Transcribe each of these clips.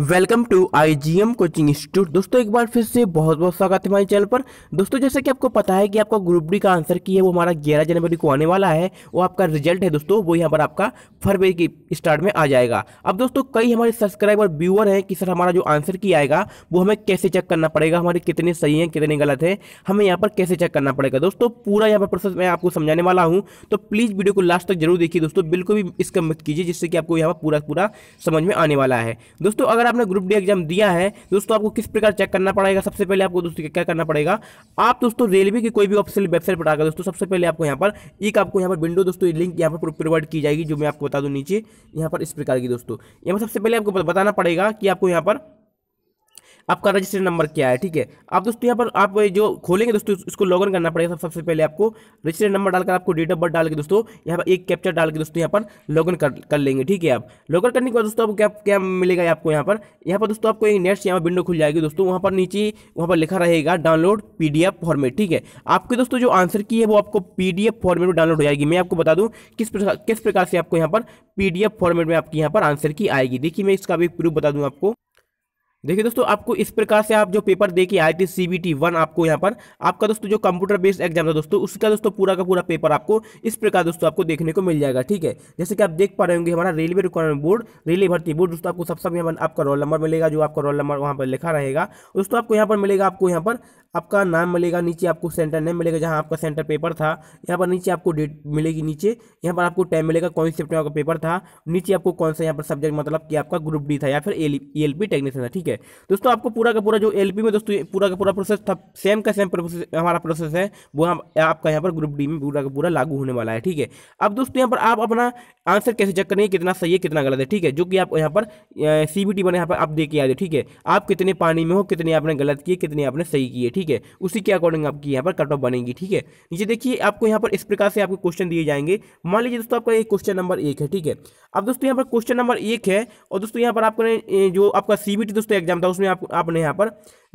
welcome to IGM coaching institute दोस्तों एक बार फिर से बहुत बहुत स्वागत है हमारे चैनल पर दोस्तों जैसे कि आपको पता है कि आपका ग्रुप डी का आंसर की है वो हमारा 11 जनवरी को आने वाला है वो आपका रिजल्ट है दोस्तों वो यहाँ पर आपका फरवरी की स्टार्ट में आ जाएगा अब दोस्तों कई हमारे सब्सक्राइबर व्यूअर हैं कि सर हमारा जो आंसर की आएगा वो हमें कैसे चेक करना पड़ेगा हमारे कितने सही हैं कितने गलत है हमें यहाँ पर कैसे चेक करना पड़ेगा दोस्तों पूरा यहाँ पर प्रोसेस मैं आपको समझाने वाला हूँ तो प्लीज़ वीडियो को लास्ट तक जरूर देखिए दोस्तों बिल्कुल भी इसका मत कीजिए जिससे कि आपको यहाँ पर पूरा पूरा समझ में आने वाला है दोस्तों अगर आपने ग्रुप डी एग्जाम दिया है दोस्तों आपको किस प्रकार चेक करना पड़ेगा सबसे पहले आपको दोस्तों क्या करना पड़ेगा आप दोस्तों रेलवे की कोई भी ऑफिसियल वेबसाइट पर आएगा दोस्तों सबसे पहले आपको यहाँ पर एक आपको यहाँ पर विंडो दोस्तों लिंक यहाँ पर प्रोवाइड की जाएगी जो मैं आपको बता दूँ नीचे यहाँ पर इस प्रकार की दोस्तों यहाँ पर सबसे पहले आपको बताना पड़ेगा कि आपको यहाँ पर आपका रजिस्टर नंबर क्या है ठीक है आप दोस्तों यहाँ पर आप जो खोलेंगे दोस्तों इसको लॉग इन करना पड़ेगा सबसे पहले आपको रजिस्टर नंबर डालकर आपको डेट ऑफ बर्थ डाल के दोस्तों यहाँ पर एक कैप्चर डाल के दोस्तों यहाँ पर लॉग इन कर, कर लेंगे ठीक है आप लॉग इन करने के बाद दोस्तों आपको क्या क्या मिलेगा आपको यहाँ पर यहाँ पर दोस्तों आपको एक नेक्स्ट यहाँ पर विंडो खुल जाएगी दोस्तों वहाँ पर नीचे वहाँ पर लिखा रहेगा डाउनलोड पी फॉर्मेट ठीक है आपके दोस्तों जो आंसर की है वो आपको पी फॉर्मेट में डाउनलोड हो जाएगी मैं आपको बता दूँ किस प्रकार किस प्रकार से आपको यहाँ पर पी फॉर्मेट में आपकी यहाँ पर आंसर की आएगी देखिए मैं इसका भी प्रूफ बता दूँ आपको देखिए दोस्तों आपको इस प्रकार से आप जो पेपर देखिए I T C B T one आपको यहाँ पर आपका दोस्तों जो कंप्यूटर बेस्ड एग्जाम था दोस्तों उसका दोस्तों पूरा का पूरा पेपर आपको इस प्रकार दोस्तों आपको देखने को मिल जाएगा ठीक है जैसे कि आप देख पा रहे होंगे हमारा रेलवे रिक्वायरमेंट बोर्ड रेलवे भर्ती बोर्ड दोस्तों आपको सबसे सब यहाँ पर आपका रोल नंबर मिलेगा जो आपका रोल नंबर वहाँ पर लिखा रहेगा दोस्तों आपको यहाँ पर मिलेगा आपको यहाँ पर आपका नाम मिलेगा नीचे आपको सेंटर नेम मिलेगा जहाँ आपका सेंटर पेपर था यहाँ पर नीचे आपको डेट मिलेगी नीचे यहाँ पर आपको टाइम मिलेगा कौन सब्जेक्ट में आपका पेपर था नीचे आपको कौन सा यहाँ पर सब्जेक्ट मतलब कि आपका ग्रुप डी था या फिर एल एल पी टेक्नीशियन था ठीक है दोस्तों आपको पूरा का पूरा जो एल पी में दोस्तों पूरा का पूरा प्रोसेस था सेम का सेम प्रोसेस हमारा प्रोसेस है वो हम आपका यहाँ पर ग्रुप डी में पूरा का पूरा लागू होने वाला है ठीक है अब दोस्तों यहाँ पर आप अपना आंसर कैसे चेक करेंगे कितना सही है कितना गलत है ठीक है जो कि आप यहाँ पर सी बी टी बने यहाँ पर आप देख के आ जाए ठीक है आप कितने पानी में हो कितने आपने गलत किए कितने आपने सही किए ठीक ठीक है उसी के अकॉर्डिंग आपकी यहाँ पर कट ऑफ बनेगी ठीक है नीचे देखिए आपको यहाँ पर इस प्रकार से आपको क्वेश्चन दिए जाएंगे मान लीजिए दोस्तों आपका ये क्वेश्चन नंबर एक है ठीक है अब दोस्तों यहाँ पर क्वेश्चन नंबर एक है और दोस्तों यहाँ पर आपने जो आपका सी दोस्तों एग्जाम था उसमें आपने यहाँ पर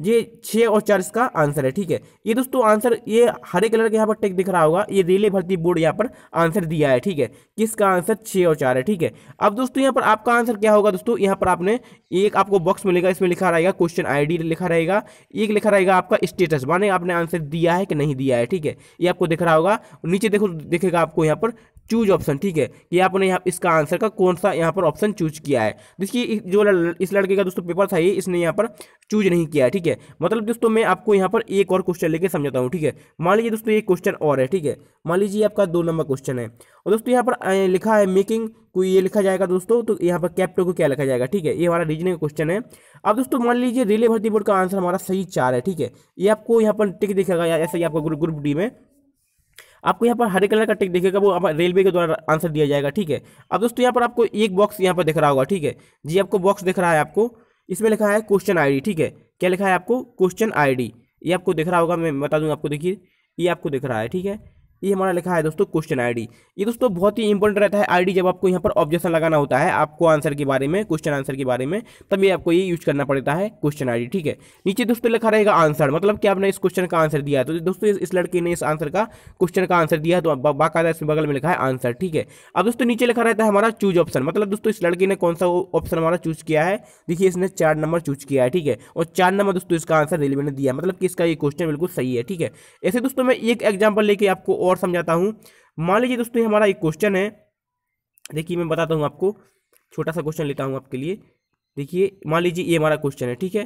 ये छः और चार इसका आंसर है ठीक है ये दोस्तों आंसर ये हरे कलर का यहाँ पर टेक दिख रहा होगा ये रेलवे भर्ती बोर्ड यहाँ पर आंसर दिया है ठीक है किसका आंसर छः और चार है ठीक है अब दोस्तों यहाँ पर आपका आंसर क्या होगा दोस्तों यहाँ पर आपने एक आपको बॉक्स मिलेगा इसमें लिखा रहेगा क्वेश्चन आईडी लिखा रहेगा एक लिखा रहेगा आपका स्टेटस माने आपने आंसर दिया है कि नहीं दिया है ठीक है ये आपको दिख रहा होगा नीचे देखो देखेगा आपको यहाँ पर चूज ऑप्शन ठीक है कि आपने यहाँ इसका आंसर का कौन सा यहाँ पर ऑप्शन चूज किया है देखिए जो लड़, इस लड़के का दोस्तों पेपर था ये इसने यहाँ पर चूज नहीं किया है ठीक है मतलब दोस्तों मैं आपको यहाँ पर एक और क्वेश्चन लेके समझाता हूँ ठीक है मान लीजिए दोस्तों ये क्वेश्चन और है ठीक है मान लीजिए आपका दो नंबर क्वेश्चन है और दोस्तों यहाँ पर लिखा है मेकिंग कोई ये लिखा जाएगा दोस्तों तो यहाँ पर कैप्टो को क्या लिखा जाएगा ठीक है ये हमारा रीजनिंग क्वेश्चन है अब दोस्तों मान लीजिए रिले भर्ती बोर्ड का आंसर हमारा सही चार है ठीक है ये ये आपको यहाँ पर टिक दिखेगा ऐसा ही आपको ग्रुप ग्रुप डी में आपको यहाँ पर हरे कलर का टिक दिखेगा वो रेलवे के द्वारा आंसर दिया जाएगा ठीक है अब दोस्तों यहाँ पर आपको एक बॉक्स यहाँ पर दिख रहा होगा ठीक है जी आपको बॉक्स दिख रहा है आपको इसमें लिखा है क्वेश्चन आई ठीक है क्या लिखा है आपको क्वेश्चन आई ये आपको दिख रहा होगा मैं बता दूंगा आपको देखिए ये आपको दिख रहा है ठीक है ये हमारा लिखा है दोस्तों क्वेश्चन आईडी ये दोस्तों बहुत ही इंपॉर्टेंट रहता है आईडी जब आपको यहाँ पर ऑब्जेक्शन लगाना होता है आपको आंसर के बारे में क्वेश्चन आंसर के बारे में तब ये आपको ये यूज करना पड़ता है क्वेश्चन आईडी ठीक है नीचे दोस्तों लिखा रहेगा आंसर मतलब कि आपने इस क्वेश्चन का आंसर दिया है तो दोस्तों इस लड़के ने इस आंसर का क्वेश्चन का आंसर दिया है तो बाकायदा इसके बगल में लिखा है आंसर ठीक है अब दोस्तों नीचे लिखा रहता है हमारा चूज ऑप्शन मतलब दोस्तों इस लड़के ने कौन सा ऑप्शन हमारा चूज किया है देखिए इसने चार नंबर चूज किया है ठीक है और चार नंबर दोस्तों इसका आंसर रेलवे ने दिया मतलब कि इसका ये क्वेश्चन बिल्कुल सही है ठीक है ऐसे दोस्तों में एक एग्जाम्पल लेके आपको और समझाता हूँ मान लीजिए दोस्तों हमारा एक क्वेश्चन है देखिए मैं बताता हूँ आपको छोटा सा क्वेश्चन लेता हूँ आपके लिए देखिए मान लीजिए ये हमारा क्वेश्चन है ठीक है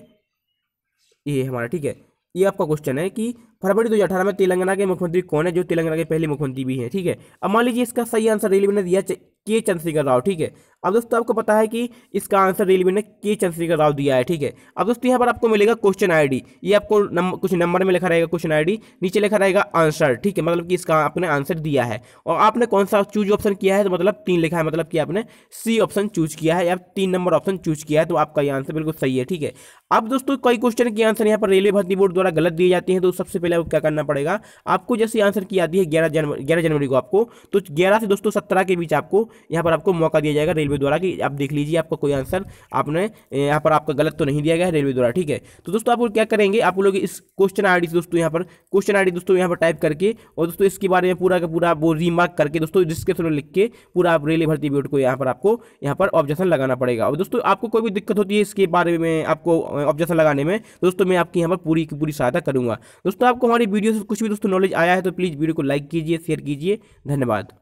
ये हमारा ठीक है ये आपका क्वेश्चन है कि फरवरी दो हज़ार में तेलंगाना के मुख्यमंत्री कौन है जो तेलंगाना के पहले मुख्यमंत्री भी हैं ठीक है अब मान लीजिए इसका सही आंसर रेलवे ने दिया के चंद्रशेखर राव ठीक है अब दोस्तों आपको पता है कि इसका आंसर रेलवे ने के चंद्रशेखर राव दिया है ठीक है अब दोस्तों यहाँ पर आपको मिलेगा क्वेश्चन आईडी ये आपको नम, कुछ नंबर में लिखा रहेगा क्वेश्चन आईडी नीचे लिखा रहेगा आंसर ठीक है मतलब कि इसका आपने आंसर दिया है और आपने कौन सा चूज ऑप्शन किया है तो मतलब तीन लिखा है मतलब कि आपने सी ऑप्शन चूज किया है या तीन नंबर ऑप्शन चूज किया है तो आपका ये आंसर बिल्कुल सही है ठीक है अब दोस्तों कई क्वेश्चन के आंसर यहाँ पर रेलवे भर्ती बोर्ड द्वारा गलत दिए जाते हैं तो सबसे पहले है वो क्या करना पड़ेगा आपको जैसे आंसर की आती है ग्यारह जनवरी ग्यारह जनवरी को आपको तो ग्यारह से दोस्तों सत्रह के बीच आपको यहाँ पर आपको मौका दिया जाएगा रेलवे द्वारा कि आप देख लीजिए आपका कोई आंसर आपने यहाँ पर आपका गलत तो नहीं दिया गया है रेलवे द्वारा ठीक है तो दोस्तों आप क्या करेंगे आप लोग इस क्वेश्चन आई डी दोस्तों यहाँ पर क्वेश्चन आई दोस्तों यहाँ पर टाइप करके और दोस्तों इसके बारे में पूरा का पूरा वो रिमार्क करके दोस्तों डिस्क्रिप्शन में लिख के पूरा आप रेलवे भर्ती बोर्ड को यहाँ पर आपको यहाँ पर ऑब्जेक्शन लगाना पड़ेगा और दोस्तों आपको कोई भी दिक्कत होती है इसके बारे में आपको ऑब्जेक्शन लगाने में तो दोस्तों मैं आपकी यहाँ पर पूरी की पूरी सहायता करूँगा दोस्तों आप आपको हमारी वीडियो से कुछ भी दोस्तों नॉलेज आया है तो प्लीज़ वीडियो को लाइक कीजिए शेयर कीजिए धन्यवाद